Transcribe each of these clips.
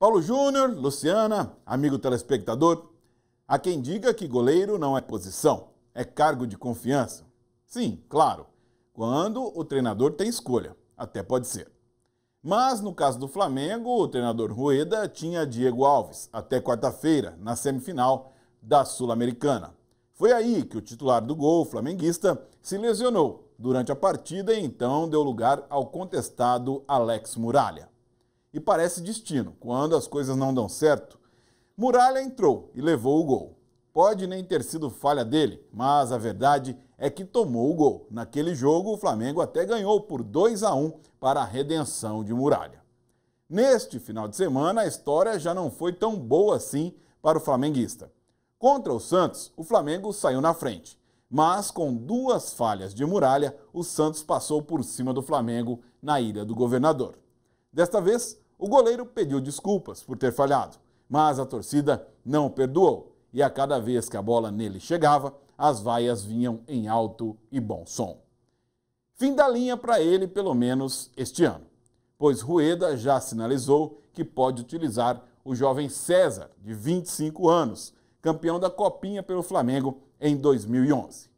Paulo Júnior, Luciana, amigo telespectador, há quem diga que goleiro não é posição, é cargo de confiança. Sim, claro, quando o treinador tem escolha, até pode ser. Mas no caso do Flamengo, o treinador Rueda tinha Diego Alves até quarta-feira, na semifinal da Sul-Americana. Foi aí que o titular do gol, flamenguista, se lesionou durante a partida e então deu lugar ao contestado Alex Muralha e parece destino. Quando as coisas não dão certo, Muralha entrou e levou o gol. Pode nem ter sido falha dele, mas a verdade é que tomou o gol. Naquele jogo, o Flamengo até ganhou por 2 a 1 para a redenção de Muralha. Neste final de semana, a história já não foi tão boa assim para o flamenguista. Contra o Santos, o Flamengo saiu na frente, mas com duas falhas de Muralha, o Santos passou por cima do Flamengo na Ilha do Governador. Desta vez, o goleiro pediu desculpas por ter falhado, mas a torcida não perdoou e a cada vez que a bola nele chegava, as vaias vinham em alto e bom som. Fim da linha para ele, pelo menos este ano, pois Rueda já sinalizou que pode utilizar o jovem César, de 25 anos, campeão da Copinha pelo Flamengo em 2011.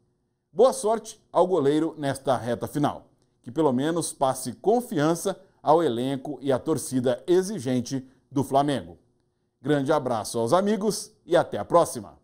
Boa sorte ao goleiro nesta reta final, que pelo menos passe confiança ao elenco e à torcida exigente do Flamengo. Grande abraço aos amigos e até a próxima!